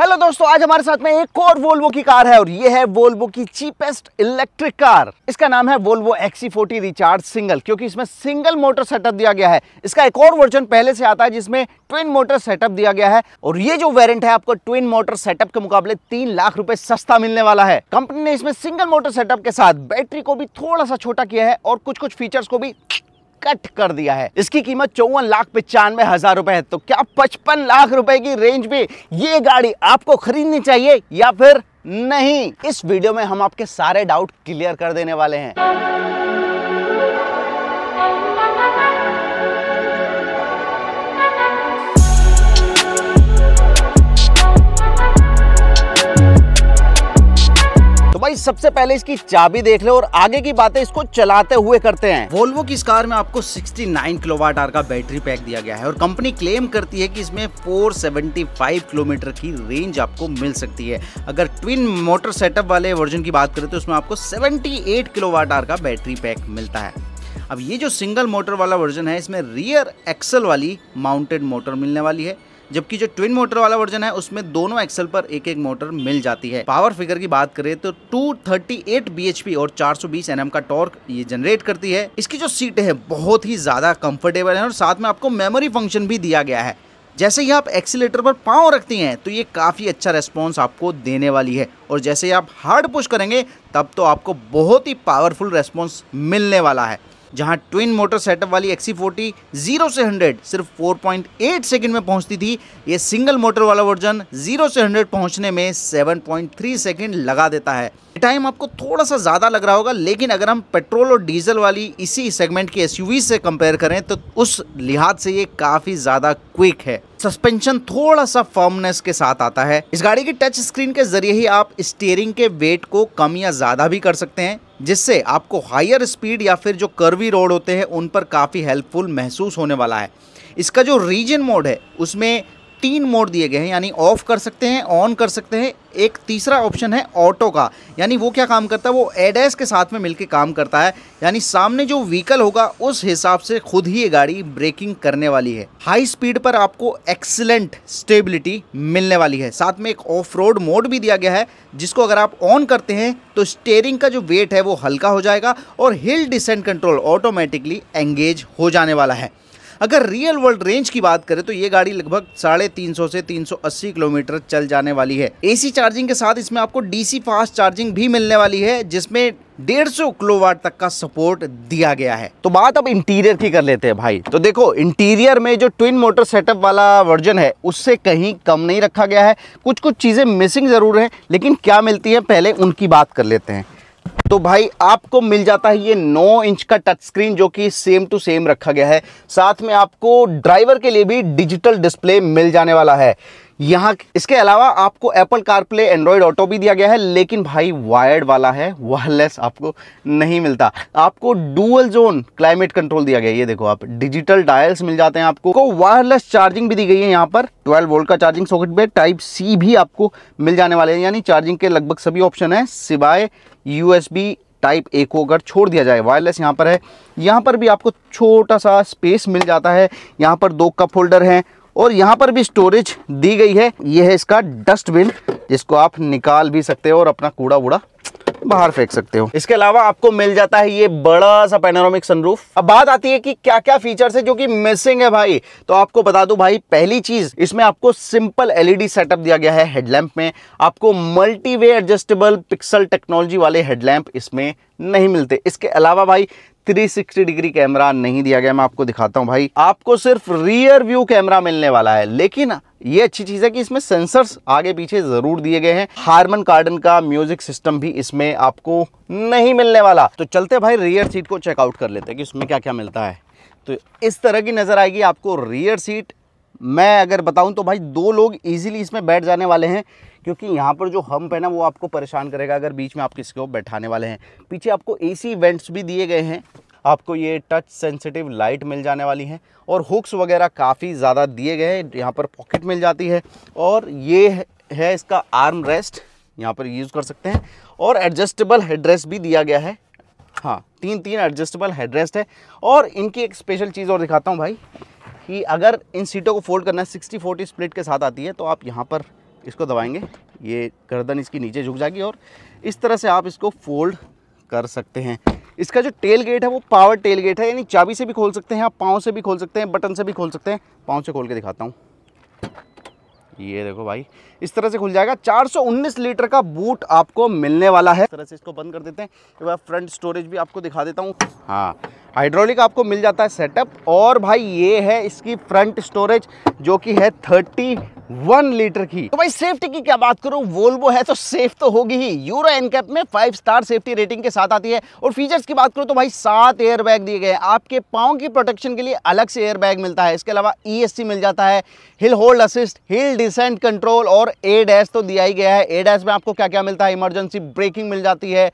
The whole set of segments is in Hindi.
हेलो दोस्तों आज हमारे साथ में एक और वोल्वो की कार है और ये है वोल्वो की चीपेस्ट इलेक्ट्रिक कार इसका नाम है Volvo XC forty recharge single क्योंकि इसमें सिंगल मोटर सेटअप दिया गया है इसका एक और वर्जन पहले से आता है जिसमें ट्विन मोटर सेटअप दिया गया है और ये जो वेरियंट है आपको ट्विन मोटर सेटअप के मुकाबले तीन लाख रूपए सस्ता मिलने वाला है कंपनी ने इसमें सिंगल मोटर सेटअप के साथ बैटरी को भी थोड़ा सा छोटा किया है और कुछ कुछ फीचर्स को भी कट कर दिया है इसकी कीमत चौवन लाख पिचानवे हजार रुपए है तो क्या पचपन लाख रुपए की रेंज में ये गाड़ी आपको खरीदनी चाहिए या फिर नहीं इस वीडियो में हम आपके सारे डाउट क्लियर कर देने वाले हैं भाई सबसे पहले इसकी चाबी देख ले और आगे की बातें इसको चलाते हुए करते हैं वोल्वो की इस कार में आपको 69 किलोवाट आर का बैटरी पैक दिया गया है और कंपनी क्लेम करती है कि इसमें 475 किलोमीटर की रेंज आपको मिल सकती है अगर ट्विन मोटर सेटअप वाले वर्जन की बात करें तो उसमें आपको सेवेंटी किलोवाट आर का बैटरी पैक मिलता है अब ये जो सिंगल मोटर वाला वर्जन है इसमें रियर एक्सल वाली माउंटेड मोटर मिलने वाली है जबकि जो ट्विन मोटर वाला वर्जन है उसमें दोनों एक्सल पर एक एक मोटर मिल जाती है पावर फिगर की बात करें तो 238 थर्टी और 420 सौ का टॉर्क ये जनरेट करती है इसकी जो सीटें हैं बहुत ही ज़्यादा कंफर्टेबल है और साथ में आपको मेमोरी फंक्शन भी दिया गया है जैसे ही आप एक्सीटर पर पाँव रखती हैं तो ये काफ़ी अच्छा रेस्पॉन्स आपको देने वाली है और जैसे ही आप हार्ड पुश करेंगे तब तो आपको बहुत ही पावरफुल रेस्पॉन्स मिलने वाला है जहां ट्विन मोटर सेटअप वाली एक्सी फोर्टी e जीरो से हंड्रेड सिर्फ 4.8 सेकंड में पहुंचती थी ये सिंगल मोटर वाला वर्जन जीरो से हंड्रेड पहुंचने में 7.3 सेकंड लगा देता है टाइम आपको थोड़ा सा ज़्यादा लग रहा होगा लेकिन अगर हम पेट्रोल और डीजल वाली इसी सेगमेंट के एस से कंपेयर करें तो उस लिहाज से ये काफ़ी ज़्यादा क्विक है सस्पेंशन थोड़ा सा फर्मनेस के साथ आता है इस गाड़ी की टच स्क्रीन के जरिए ही आप स्टीयरिंग के वेट को कम या ज्यादा भी कर सकते हैं जिससे आपको हायर स्पीड या फिर जो कर्वी रोड होते हैं उन पर काफ़ी हेल्पफुल महसूस होने वाला है इसका जो रीजन मोड है उसमें तीन मोड दिए गए हैं यानी ऑफ कर सकते हैं ऑन कर सकते हैं एक तीसरा ऑप्शन है ऑटो का यानी वो क्या काम करता है वो एडेस के साथ में मिलके काम करता है यानी सामने जो व्हीकल होगा उस हिसाब से खुद ही ये गाड़ी ब्रेकिंग करने वाली है हाई स्पीड पर आपको एक्सलेंट स्टेबिलिटी मिलने वाली है साथ में एक ऑफ रोड मोड भी दिया गया है जिसको अगर आप ऑन करते हैं तो स्टेयरिंग का जो वेट है वो हल्का हो जाएगा और hill descent control automatically engage हो जाने वाला है अगर रियल वर्ल्ड रेंज की बात करें तो ये गाड़ी लगभग साढ़े तीन सौ से तीन सौ अस्सी किलोमीटर चल जाने वाली है एसी चार्जिंग के साथ इसमें आपको डीसी फास्ट चार्जिंग भी मिलने वाली है जिसमें डेढ़ सौ किलोवाट तक का सपोर्ट दिया गया है तो बात अब इंटीरियर की कर लेते हैं भाई तो देखो इंटीरियर में जो ट्विन मोटर सेटअप वाला वर्जन है उससे कहीं कम नहीं रखा गया है कुछ कुछ चीज़ें मिसिंग ज़रूर है लेकिन क्या मिलती है पहले उनकी बात कर लेते हैं तो भाई आपको मिल जाता है ये 9 इंच का टच स्क्रीन जो कि सेम टू सेम रखा गया है साथ में आपको ड्राइवर के लिए भी डिजिटल डिस्प्ले मिल जाने वाला है यहाँ इसके अलावा आपको एप्पल कारप्ले एंड्रॉयड ऑटो भी दिया गया है लेकिन भाई वायर्ड वाला है वायरलेस आपको नहीं मिलता आपको डुअल जोन क्लाइमेट कंट्रोल दिया गया है ये देखो आप डिजिटल डायल्स मिल जाते हैं आपको वायरलेस चार्जिंग भी दी गई है यहाँ पर 12 वोल्ट का चार्जिंग सॉकेट पर टाइप सी भी आपको मिल जाने वाले हैं यानी चार्जिंग के लगभग सभी ऑप्शन है सिवाय यू टाइप ए को अगर छोड़ दिया जाए वायरलेस यहाँ पर है यहाँ पर भी आपको छोटा सा स्पेस मिल जाता है यहाँ पर दो कप होल्डर हैं और यहाँ पर भी स्टोरेज दी गई है यह है इसका डस्टबिन जिसको आप निकाल भी सकते हो और अपना कूड़ा वूड़ा बाहर फेंक सकते हो इसके अलावा आपको मिल जाता है ये बड़ा सा पेनारोमिक सनरूफ अब बात आती है कि क्या क्या फीचर्स है जो कि मिसिंग है भाई तो आपको बता दूं भाई पहली चीज इसमें आपको सिंपल एलईडी सेटअप दिया गया है हेडलैम्प में आपको मल्टीवे एडजस्टेबल पिक्सल टेक्नोलॉजी वाले हेडलैम्प इसमें नहीं मिलते इसके अलावा भाई 360 डिग्री कैमरा नहीं दिया गया मैं आपको दिखाता हूं भाई आपको सिर्फ रियर व्यू कैमरा मिलने वाला है लेकिन ये अच्छी चीज़ है कि इसमें सेंसर्स आगे पीछे ज़रूर दिए गए हैं हारमन कार्डन का म्यूजिक सिस्टम भी इसमें आपको नहीं मिलने वाला तो चलते भाई रियर सीट को चेकआउट कर लेते हैं कि इसमें क्या क्या मिलता है तो इस तरह की नज़र आएगी आपको रियर सीट मैं अगर बताऊं तो भाई दो लोग इजीली इसमें बैठ जाने वाले हैं क्योंकि यहाँ पर जो हम्प है ना वो आपको परेशान करेगा अगर बीच में आप किसी को बैठाने वाले हैं पीछे आपको एसी वेंट्स भी दिए गए हैं आपको ये टच सेंसिटिव लाइट मिल जाने वाली है और हुक्स वगैरह काफ़ी ज़्यादा दिए गए हैं यहाँ पर पॉकेट मिल जाती है और ये है इसका आर्म रेस्ट यहाँ पर यूज़ कर सकते हैं और एडजस्टेबल हेडरेस्ट भी दिया गया है हाँ तीन तीन एडजस्टेबल हेडरेस्ट है और इनकी एक स्पेशल चीज़ और दिखाता हूँ भाई कि अगर इन सीटों को फोल्ड करना सिक्सटी फोर्टी स्प्लिट के साथ आती है तो आप यहाँ पर इसको दबाएंगे ये गर्दन इसकी नीचे झुक जाएगी और इस तरह से आप इसको फोल्ड कर सकते हैं इसका जो टेल गेट है वो पावर टेल गेट है यानी चाबी से भी खोल सकते हैं आप पाँव से भी खोल सकते हैं बटन से भी खोल सकते हैं पाँव से खोल के दिखाता हूँ ये देखो भाई इस तरह से खुल जाएगा 419 लीटर का बूट आपको मिलने वाला है इस तरह से इसको बंद कर देते हैं फ्रंट स्टोरेज भी आपको दिखा देता हूँ हाँ हाइड्रोलिक आपको मिल जाता है सेटअप और भाई ये है इसकी फ्रंट स्टोरेज जो कि है थर्टी वन लीटर की तो भाई सेफ्टी की क्या बात करूं वोल्वो है तो सेफ तो होगी ही यूरो एनकैप में फाइव स्टार सेफ्टी रेटिंग के साथ आती है और फीचर्स की बात करूं तो भाई सात एयर बैग दिए गए आपके पाओं की प्रोटेक्शन के लिए अलग से एयर बैग मिलता है इसके अलावा ई e मिल जाता है hill hold assist hill descent control और ए डैश तो दिया ही गया है ए डैश में आपको क्या क्या मिलता है इमरजेंसी ब्रेकिंग मिल जाती है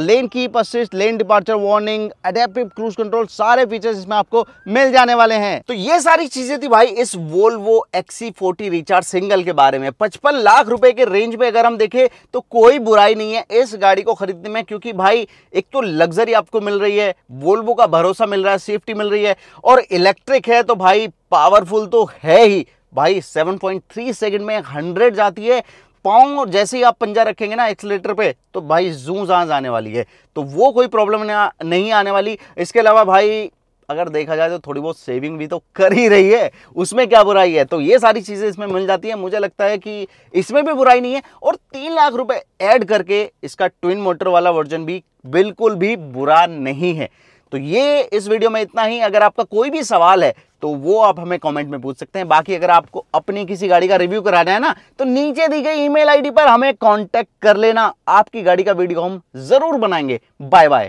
lane keep assist lane departure warning adaptive cruise control सारे फीचर्स इसमें आपको मिल जाने वाले हैं तो ये सारी चीजें थी भाई इस Volvo XC forty recharge single के बारे में पचपन लाख रुपए के रेंज में अगर हम देखें तो कोई बुराई नहीं है इस गाड़ी को खरीदने में क्योंकि भाई एक तो लग्जरी आपको मिल रही है वोल्वो का भरोसा मिल रहा है सेफ्टी मिल रही है और इलेक्ट्रिक है तो भाई पावरफुल तो है ही भाई 7.3 सेकंड में 100 जाती है पाँव जैसे ही आप पंजा रखेंगे ना एक्सलेटर पे तो भाई जू जहाँ आने वाली है तो वो कोई प्रॉब्लम नहीं आने वाली इसके अलावा भाई अगर देखा जाए तो थोड़ी बहुत सेविंग भी तो कर ही रही है उसमें क्या बुराई है तो ये सारी चीज़ें इसमें मिल जाती है मुझे लगता है कि इसमें भी बुराई नहीं है और तीन लाख रुपए ऐड करके इसका ट्विन मोटर वाला वर्जन भी बिल्कुल भी बुरा नहीं है तो ये इस वीडियो में इतना ही अगर आपका कोई भी सवाल है तो वो आप हमें कमेंट में पूछ सकते हैं बाकी अगर आपको अपनी किसी गाड़ी का रिव्यू कराना है ना तो नीचे दी गई ईमेल आईडी पर हमें कांटेक्ट कर लेना आपकी गाड़ी का वीडियो हम जरूर बनाएंगे बाय बाय